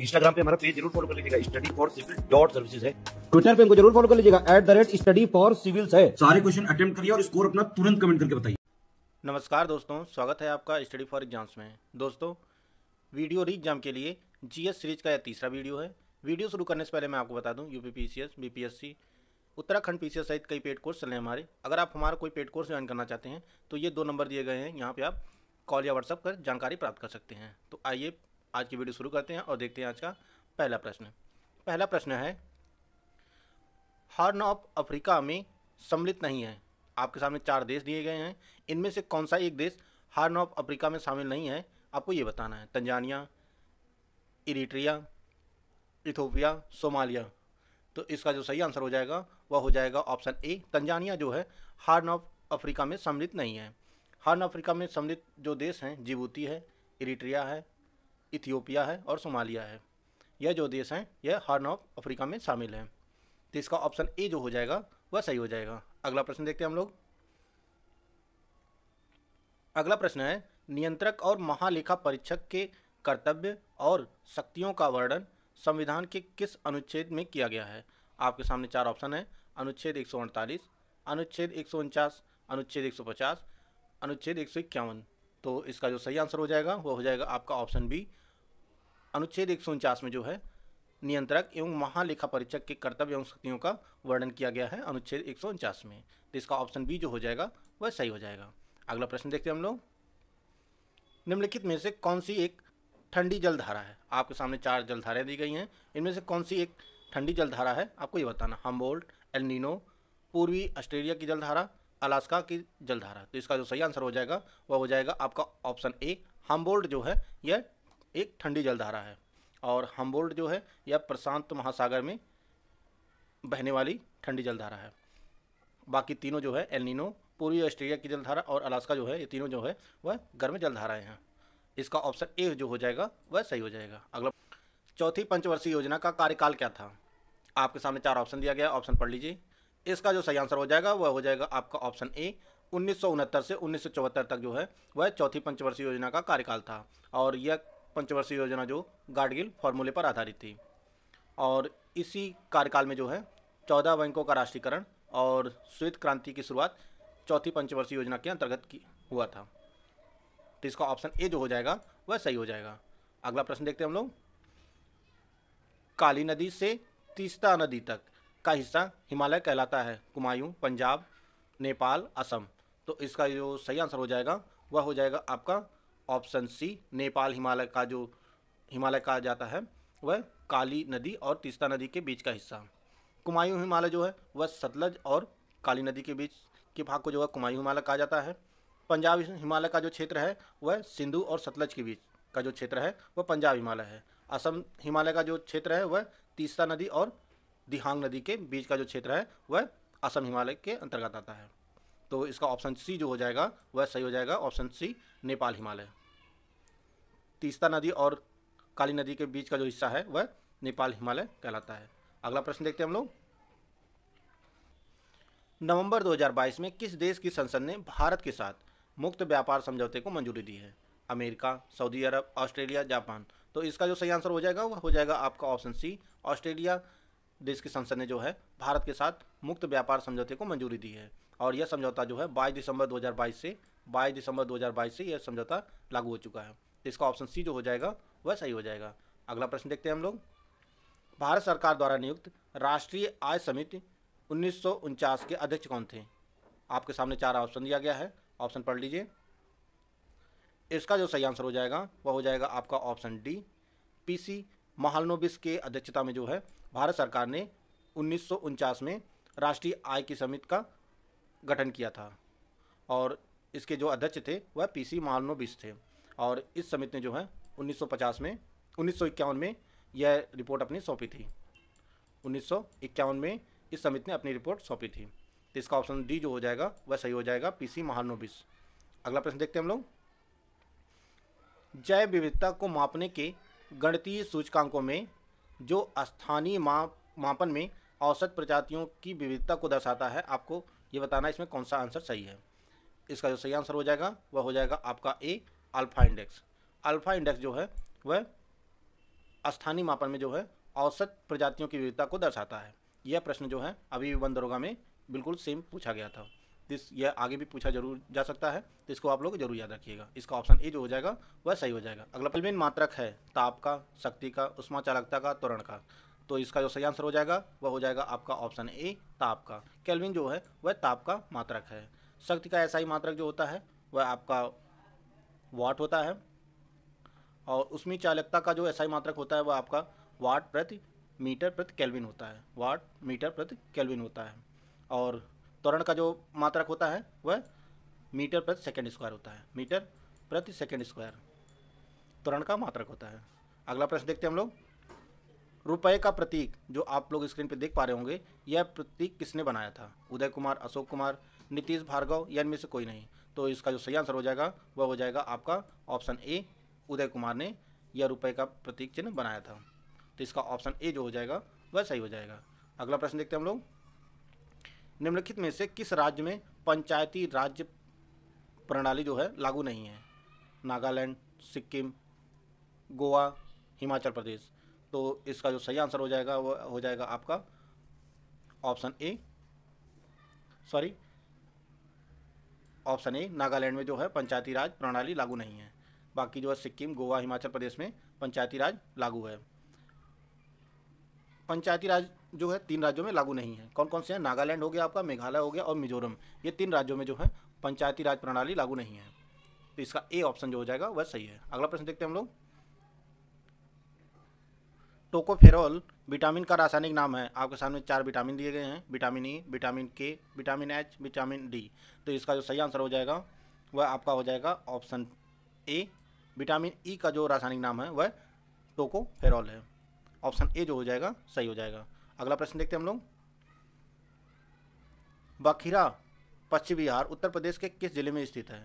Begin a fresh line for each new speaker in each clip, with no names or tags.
Instagram पे हमारा page जरूर फॉलो कर लीजिएगा study for civil dot services है ट्विटर पे हमको जरूर फॉलो कर लीजिएगा at the rate study for civil है सारे क्वेश्चन अटेम्प्ट करिए और स्कोर अपना तुरंत कमेंट करके बताइए नमस्कार दोस्तों स्वागत है आपका स्टडी फॉर एग्जाम्स में दोस्तों वीडियो री एग्जाम के लिए जीएस सीरीज का यह तीसरा वीडियो है वीडियो शुरू करने से पहले मैं आपको बता दूं UP PCS BPSC Uttarakhand PCS सहित कई पेड कोर्स चले हैं हमारे अगर आप हमारा कोई पेड कोर्स ज्वाइन करना चाहते हैं तो ये दो नंबर दिए गए हैं यहाँ पे आप कॉल या व्हाट्सअप कर जानकारी प्राप्त कर सकते हैं तो आइए आज की वीडियो शुरू करते हैं और देखते हैं आज का पहला प्रश्न पहला प्रश्न है हॉर्न ऑफ अफ्रीका में सम्मिलित नहीं है आपके सामने चार देश दिए गए हैं इनमें से कौन सा एक देश हॉर्न ऑफ अफ्रीका में शामिल नहीं है आपको ये बताना है तंजानिया इरिट्रिया इथोपिया सोमालिया तो इसका जो सही आंसर हो जाएगा वह हो जाएगा ऑप्शन ए तंजानिया जो है हार्न ऑफ अफ्रीका में सम्मिलित नहीं है हार्न अफ्रीका में सम्मिलित जो देश हैं जिबूती है इरिट्रिया है इथियोपिया है और सोमालिया है यह जो देश हैं यह हार्न ऑफ अफ्रीका में शामिल हैं तो इसका ऑप्शन ए जो हो जाएगा वह सही हो जाएगा अगला प्रश्न देखते हैं हम लोग अगला प्रश्न है नियंत्रक और महालेखा परीक्षक के कर्तव्य और शक्तियों का वर्णन संविधान के किस अनुच्छेद में किया गया है आपके सामने चार ऑप्शन है अनुच्छेद एक अनुच्छेद एक अनुच्छेद एक अनुच्छेद एक अनुच्छेद एक तो इसका जो सही आंसर हो जाएगा वो हो जाएगा आपका ऑप्शन बी अनुच्छेद एक में जो है नियंत्रक एवं महालेखा परीक्षक के कर्तव्य एवं शक्तियों का वर्णन किया गया है अनुच्छेद एक में तो इसका ऑप्शन बी जो हो जाएगा वह सही हो जाएगा अगला प्रश्न देखते हैं हम लोग निम्नलिखित में से कौन सी एक ठंडी जलधारा है आपके सामने चार जलधाराएं दी गई हैं इनमें से कौन सी एक ठंडी जलधारा है आपको ये बताना हम्बोल्ट एलनिनो पूर्वी ऑस्ट्रेलिया की जलधारा अलास्का की जलधारा तो इसका जो सही आंसर हो जाएगा वह हो जाएगा आपका ऑप्शन ए हम्बोल्ट जो है यह एक ठंडी जलधारा है और हम्बोल्ट जो है यह प्रशांत महासागर में बहने वाली ठंडी जलधारा है बाकी तीनों जो है एलिनो पूर्वी ऑस्ट्रेलिया की जलधारा और अलास्का जो है ये तीनों जो है वह गर्म जलधाराएँ हैं इसका ऑप्शन ए जो हो जाएगा वह सही हो जाएगा अगला चौथी पंचवर्षीय योजना का कार्यकाल क्या था आपके सामने चार ऑप्शन दिया गया ऑप्शन पढ़ लीजिए इसका जो सही आंसर हो जाएगा वह हो जाएगा आपका ऑप्शन ए उन्नीस से उन्नीस तक जो है वह चौथी पंचवर्षीय योजना का कार्यकाल था और यह पंचवर्षीय योजना जो गाडगिल फॉर्मूले पर आधारित थी और इसी कार्यकाल में जो है चौदह बैंकों का राष्ट्रीयकरण और श्वेत क्रांति की शुरुआत चौथी पंचवर्षीय योजना के अंतर्गत की हुआ था तो इसका ऑप्शन ए जो हो जाएगा वह सही हो जाएगा अगला प्रश्न देखते हैं हम लोग काली नदी से तीस्ता नदी तक का हिस्सा हिमालय कहलाता है कुमायूं पंजाब नेपाल असम तो इसका जो सही आंसर हो जाएगा वह हो जाएगा आपका ऑप्शन सी नेपाल हिमालय का जो हिमालय कहा जाता है वह काली नदी और तीस्ता नदी के बीच का हिस्सा कुमायूं हिमालय जो है वह सतलज और काली नदी के बीच के भाग को जो है कुमायूं हिमालय कहा जाता है पंजाब हिमालय का जो क्षेत्र है वह सिंधु और सतलज के बीच का जो क्षेत्र है वह पंजाब हिमालय है असम हिमालय का जो क्षेत्र है वह तीस्ता नदी और दिहांग नदी के बीच का जो क्षेत्र है वह असम हिमालय के अंतर्गत आता है तो इसका ऑप्शन सी जो हो जाएगा वह सही हो जाएगा ऑप्शन सी नेपाल हिमालय तीस्ता नदी और काली नदी के बीच का जो हिस्सा है वह नेपाल हिमालय कहलाता है अगला प्रश्न देखते हैं हम लोग नवंबर 2022 में किस देश की संसद ने भारत के साथ मुक्त व्यापार समझौते को मंजूरी दी है America Saudi Arab Australia Japan तो इसका जो सही आंसर हो जाएगा वह हो जाएगा आपका ऑप्शन सी ऑस्ट्रेलिया देश की संसद ने जो है भारत के साथ मुक्त व्यापार समझौते को मंजूरी दी है और यह समझौता जो है 22 दिसंबर 2022 से 22 दिसंबर 2022 से यह समझौता लागू हो चुका है तो इसका ऑप्शन सी जो हो जाएगा वह सही हो जाएगा अगला प्रश्न देखते हैं हम लोग भारत सरकार द्वारा नियुक्त राष्ट्रीय आय समिति उन्नीस के अध्यक्ष कौन थे आपके सामने चार ऑप्शन दिया गया है ऑप्शन पढ़ लीजिए इसका जो सही आंसर हो जाएगा वह हो जाएगा आपका ऑप्शन डी पीसी महालनोबिस के अध्यक्षता में जो है भारत सरकार ने उन्नीस में राष्ट्रीय आय की समिति का गठन किया था और इसके जो अध्यक्ष थे वह पीसी महालनोबिस थे और इस समिति ने जो है 1950 में उन्नीस में यह रिपोर्ट अपनी सौंपी थी उन्नीस में इस समिति ने अपनी रिपोर्ट सौंपी थी तो इसका ऑप्शन डी जो हो जाएगा वह सही हो जाएगा सी महालनोबिस अगला प्रश्न देखते हैं हम लोग जैव विविधता को मापने के गणतीय सूचकांकों में जो स्थानीय माप मापन में औसत प्रजातियों की विविधता को दर्शाता है आपको ये बताना इसमें कौन सा आंसर सही है इसका जो सही आंसर हो जाएगा वह हो जाएगा आपका A alpha index alpha index जो है वह स्थानीय मापन में जो है औसत प्रजातियों की विविधता को दर्शाता है यह प्रश्न जो है अभी भी बंदरोगा में बिल्कुल सेम पूछा गया था दिस यह आगे भी पूछा जरूर जा सकता है तो इसको आप लोग जरूर याद रखिएगा इसका ऑप्शन ए जो हो जाएगा वह सही हो जाएगा अगला पलविन मात्रक है ताप का शक्ति का उष्मा चालकता का त्वरण का तो इसका जो सही आंसर हो जाएगा वह हो जाएगा आपका ऑप्शन ए ताप का कैलविन जो है वह ताप का मात्रक है शक्ति का ऐसा ही मात्रक जो होता है वह आपका वाट होता है और उसमें चालकता का जो ऐसा ही मात्रक होता है वह आपका वाट प्रति मीटर प्रति कैलविन होता है वाट मीटर प्रति कैलविन होता है और त्वरण का जो मात्रक होता है वह मीटर प्रति सेकेंड स्क्वायर होता है मीटर प्रति सेकेंड स्क्वायर त्वरण का मात्रक होता है अगला प्रश्न देखते हैं हम लोग रुपए का प्रतीक जो आप लोग स्क्रीन पर देख पा रहे होंगे यह प्रतीक किसने बनाया था उदय कुमार अशोक कुमार नीतीश भार्गव या इनमें से कोई नहीं तो इसका जो सही आंसर हो जाएगा वह हो जाएगा आपका ऑप्शन ए उदय कुमार ने यह रुपए का प्रतीक चिन्ह बनाया था तो इसका ऑप्शन ए जो हो जाएगा वह सही हो जाएगा अगला प्रश्न देखते हैं हम लोग निम्नलिखित में से किस राज्य में पंचायती राज्य प्रणाली जो है लागू नहीं है नागालैंड सिक्किम गोवा हिमाचल प्रदेश तो इसका जो सही आंसर हो जाएगा वो हो जाएगा आपका option A sorry option A Nagaland में जो है पंचायती राज प्रणाली लागू नहीं है बाकी जो है सिक्किम गोवा हिमाचल प्रदेश में पंचायती राज लागू है पंचायती राज जो है तीन राज्यों में लागू नहीं है कौन कौन से हैं नागालैंड हो गया आपका मेघालय हो गया और मिजोरम ये तीन राज्यों में जो है पंचायती राज प्रणाली लागू नहीं है तो इसका ए ऑप्शन जो हो जाएगा वह सही है अगला प्रश्न देखते हैं हम लोग टोकोफेरॉल विटामिन का रासायनिक नाम है आपके सामने चार विटामिन दिए गए हैं vitamin E e, vitamin K vitamin H vitamin D तो इसका जो सही आंसर हो जाएगा वह आपका हो जाएगा option A vitamin E e का जो रासायनिक नाम है वह टोकोफेरॉल है ऑप्शन ए जो हो जाएगा सही हो जाएगा अगला प्रश्न देखते हैं हम लोग बाखीरा पश्चिम बिहार उत्तर प्रदेश के किस जिले में स्थित है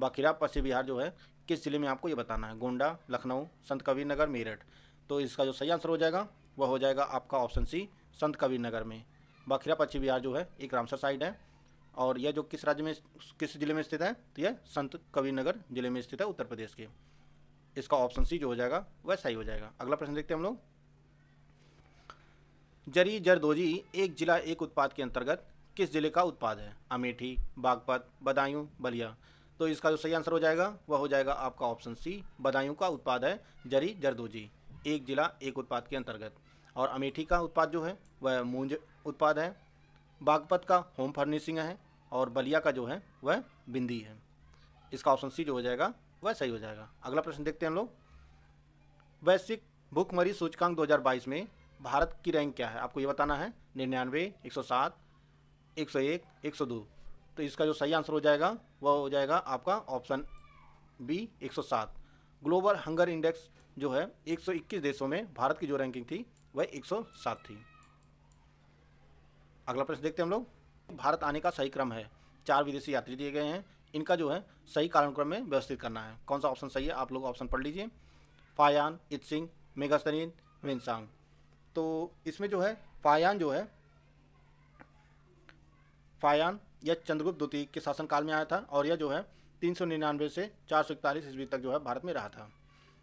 बाखीरा पश्चिम बिहार जो है किस जिले में आपको ये बताना है गोंडा लखनऊ संत कबीर नगर मेरठ तो इसका जो सही आंसर हो जाएगा वह हो जाएगा आपका ऑप्शन सी संत कबीर नगर में बाखीरा पश्चिम बिहार जो है एक रामसर साइड है और यह जो किस राज्य में किस जिले में स्थित है तो यह संत कबीर नगर जिले में स्थित है उत्तर प्रदेश के इसका ऑप्शन सी जो हो जाएगा वह सही हो जाएगा अगला प्रश्न देखते हैं हम लोग जरी जरदोजी एक जिला एक उत्पाद के अंतर्गत किस जिले का उत्पाद है अमेठी बागपत बदायूं बलिया तो इसका जो सही आंसर हो जाएगा वह हो जाएगा आपका ऑप्शन सी बदायूं का उत्पाद है जरी जरदोजी एक जिला एक उत्पाद के अंतर्गत और अमेठी का उत्पाद जो है वह मूंज उत्पाद है बागपत का होम फर्निशिंग है और बलिया का जो है वह बिंदी है इसका ऑप्शन सी जो हो जाएगा वह सही हो जाएगा अगला प्रश्न देखते हैं हम लोग वैश्विक भूखमरी सूचकांक 2022 में भारत की रैंक क्या है आपको ये बताना है निन्यानवे एक सौ सात एक सौ एक एक सौ दो तो इसका जो सही आंसर हो जाएगा वह हो जाएगा आपका option B 107 global hunger index जो है 121 देशों में भारत की जो रैंकिंग थी वह 107 थी अगला प्रश्न देखते हैं हम लोग भारत आने का सही क्रम है चार विदेशी यात्री दिए गए हैं इनका जो है सही कारणक्रम में व्यवस्थित करना है कौन सा ऑप्शन सही है आप लोग ऑप्शन पढ़ लीजिए फायान मेगा मेगास्तरीन विनसांग तो इसमें जो है फायान जो है फायान यह चंद्रगुप्त द्वितीय के शासनकाल में आया था और यह जो है तीन सौ निन्यानवे से चार सौ इकतालीस ईस्वी तक जो है भारत में रहा था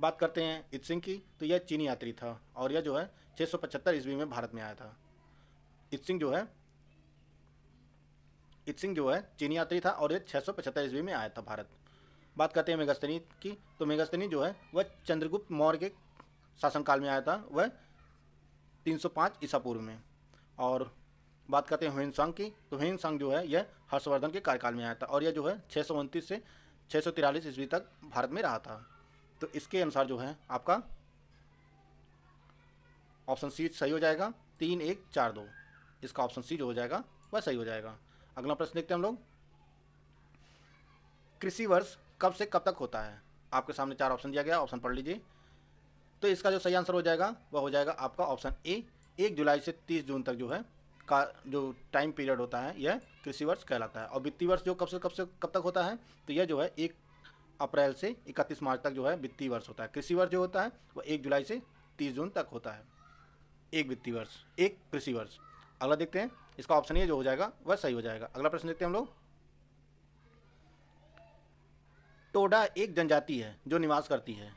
बात करते हैं इत सिंह की तो यह चीनी यात्री था और यह जो है छः सौ पचहत्तर ईस्वी में भारत में आया था इत सिंह जो है इत सिंह जो है चीनी यात्री था और यह छः सौ पचहत्तर ईस्वी में आया था भारत बात करते हैं मेघस्तनी की तो मेघस्तनी जो है वह चंद्रगुप्त मौर्य के शासनकाल में आया था वह 305 ईसा पूर्व में और बात करते हैं हुन संघ की तो हुन संघ जो है यह हर्षवर्धन के कार्यकाल में आया था और यह जो है छः से छः सौ ईस्वी तक भारत में रहा था तो इसके अनुसार जो है आपका ऑप्शन सी सही हो जाएगा तीन एक चार दो इसका ऑप्शन सी जो हो जाएगा वह सही हो जाएगा अगला प्रश्न देखते हैं हम लोग कृषि वर्ष कब से कब तक होता है आपके सामने चार ऑप्शन दिया गया ऑप्शन पढ़ लीजिए तो इसका जो सही आंसर हो जाएगा वह हो जाएगा आपका ऑप्शन ए एक जुलाई से तीस जून तक जो है का जो टाइम पीरियड होता है यह कृषि वर्ष कहलाता है और वित्तीय वर्ष जो कब से कब से कब तक होता है तो यह जो है एक अप्रैल से इकतीस मार्च तक जो है वित्तीय वर्ष होता है कृषि वर्ष जो होता है वह एक जुलाई से तीस जून तक होता है एक वित्तीय वर्ष एक कृषि वर्ष अगला देखते हैं इसका ऑप्शन ये जो हो जाएगा वह सही हो जाएगा अगला प्रश्न देखते हैं हम लोग टोडा एक जनजाति है जो निवास करती है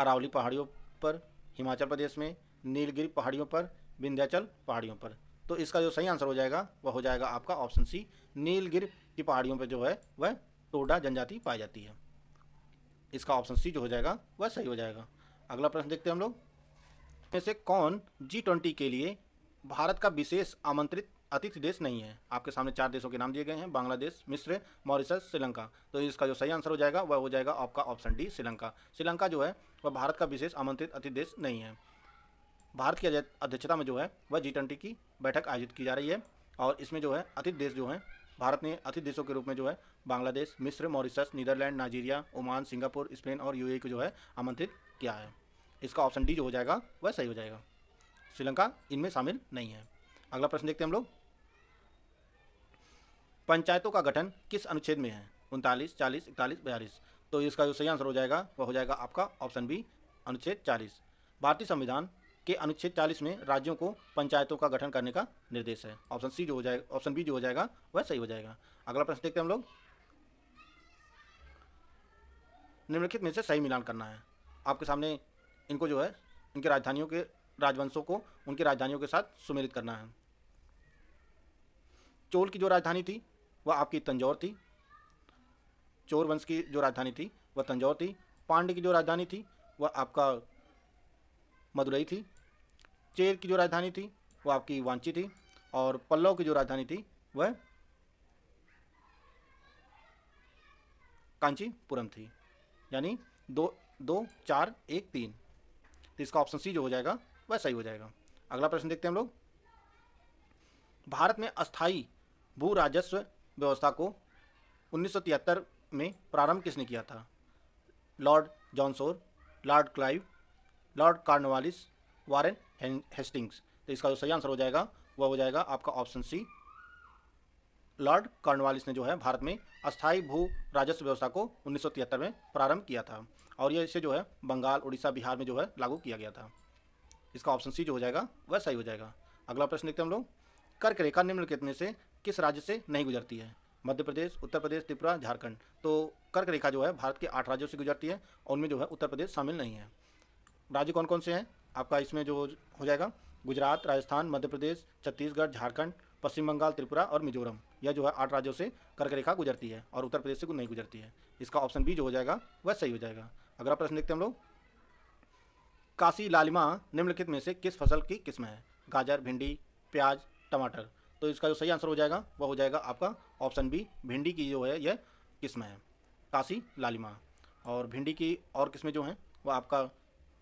अरावली पहाड़ियों पर हिमाचल प्रदेश में नीलगिरी पहाड़ियों पर विंध्याचल पहाड़ियों पर तो इसका जो सही आंसर हो जाएगा वह हो जाएगा आपका ऑप्शन सी नीलगिर की पहाड़ियों पर जो है वह टोडा जनजाति पाई जाती है इसका ऑप्शन सी जो हो जाएगा वह सही हो जाएगा अगला प्रश्न देखते हैं हम लोग में से कौन जी ट्वेंटी के लिए भारत का विशेष आमंत्रित अतिथि देश नहीं है आपके सामने चार देशों के नाम दिए गए हैं बांग्लादेश मिस्र मॉरिशस श्रीलंका तो इसका जो सही आंसर हो जाएगा वह हो जाएगा आपका ऑप्शन डी श्रीलंका श्रीलंका जो है वह भारत का विशेष आमंत्रित अतिथि देश नहीं है भारत की अध्यक्षता में जो है वह जी ट्वेंटी की बैठक आयोजित की जा रही है और इसमें जो है अतिथि देश जो है भारत ने अतिथि देशों के रूप में जो है बांग्लादेश मिस्र Mauritius Netherland Nigeria Oman Singapore Spain और यू को जो है आमंत्रित किया है इसका ऑप्शन डी जो हो जाएगा वह सही हो जाएगा श्रीलंका इनमें शामिल नहीं है अगला प्रश्न देखते हैं हम लोग पंचायतों का गठन किस अनुच्छेद में है उनतालीस चालीस इकतालीस बयालीस तो इसका जो सही आंसर हो जाएगा वह हो जाएगा आपका ऑप्शन बी अनुच्छेद चालीस भारतीय संविधान के अनुच्छेद चालीस में राज्यों को पंचायतों का गठन करने का निर्देश है ऑप्शन सी जो हो जाएगा ऑप्शन बी जो हो जाएगा वह सही हो जाएगा अगला प्रश्न देखते हैं हम लोग निम्नलिखित में से सही मिलान करना है आपके सामने इनको जो है इनकी राजधानियों के राजवंशों को उनकी राजधानियों के साथ सुमेलित करना है चोल की जो राजधानी थी वह आपकी तंजौर थी चोर वंश की जो राजधानी थी वह तंजौर थी पांडे की जो राजधानी थी वह आपका मदुरई थी चेर की जो राजधानी थी वह आपकी वांची थी और पल्लव की जो राजधानी थी वह कांचीपुरम थी यानी दो दो चार एक तीन तो इसका ऑप्शन सी जो हो जाएगा वह सही हो जाएगा अगला प्रश्न देखते हैं हम लोग भारत में अस्थाई भू राजस्व व्यवस्था को उन्नीस में प्रारंभ किसने किया था lord John Shore lord Clive lord Cornwallis Warren Hastings तो इसका जो सही आंसर हो जाएगा वह हो जाएगा आपका ऑप्शन सी लॉर्ड कार्नवालिस ने जो है भारत में अस्थायी भू राजस्व व्यवस्था को उन्नीस में प्रारंभ किया था और यह इसे जो है बंगाल उड़ीसा बिहार में जो है लागू किया गया था इसका ऑप्शन सी जो हो जाएगा वह सही हो जाएगा अगला प्रश्न देखते हैं हम लोग कर्क रेखा निम्नलिखित में से किस राज्य से नहीं गुजरती है मध्य प्रदेश उत्तर प्रदेश त्रिपुरा झारखंड तो कर्क रेखा जो है भारत के आठ राज्यों से गुजरती है और उनमें जो है उत्तर प्रदेश शामिल नहीं है राज्य कौन कौन से हैं आपका इसमें जो हो जाएगा गुजरात राजस्थान मध्य प्रदेश छत्तीसगढ़ झारखंड पश्चिम बंगाल त्रिपुरा और मिजोरम यह जो है आठ राज्यों से कर्क रेखा गुजरती है और उत्तर प्रदेश से नहीं गुजरती है इसका ऑप्शन बी जो हो जाएगा वह सही हो जाएगा अगला प्रश्न देखते हैं हम लोग काशी लालिमा निम्नलिखित में से किस फसल की किस्म है गाजर भिंडी प्याज टमाटर तो इसका जो सही आंसर हो जाएगा वह हो जाएगा आपका ऑप्शन बी भिंडी की जो है यह किस्म है काशी लालिमा और भिंडी की और किस्में जो हैं वह आपका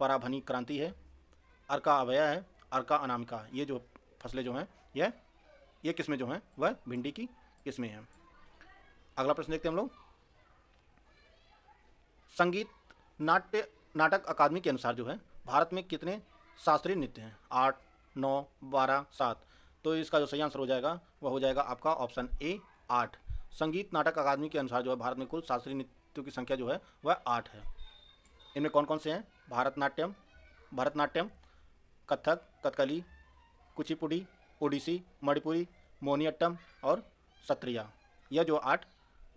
पराभनी क्रांति है अर्का अवया है अर्का अनामिका ये जो फसलें जो हैं यह ये किस्में जो हैं वह भिंडी की किस्में हैं अगला प्रश्न देखते हैं हम लोग संगीत नाट्य नाटक अकादमी के अनुसार जो है भारत में कितने शास्त्रीय नृत्य हैं आठ नौ बारह सात तो इसका जो सही आंसर हो जाएगा वह हो जाएगा आपका ऑप्शन ए आठ संगीत नाटक अकादमी के अनुसार जो है भारत में कुल शास्त्रीय नृत्यों की संख्या जो है वह आठ है इनमें कौन कौन से हैं भारतनाट्यम भरतनाट्यम कथक कथकली कुचिपुड़ी ओडिसी मणिपुरी मोहिनीअट्टम और सत्रिया यह जो आठ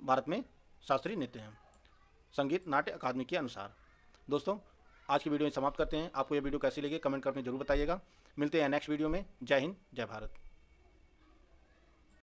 भारत में शास्त्रीय नृत्य हैं संगीत नाट्य अकादमी के अनुसार दोस्तों आज की वीडियो में समाप्त करते हैं आपको यह वीडियो कैसी लगी कमेंट करके जरूर बताइएगा मिलते हैं नेक्स्ट वीडियो में जय हिंद जय भारत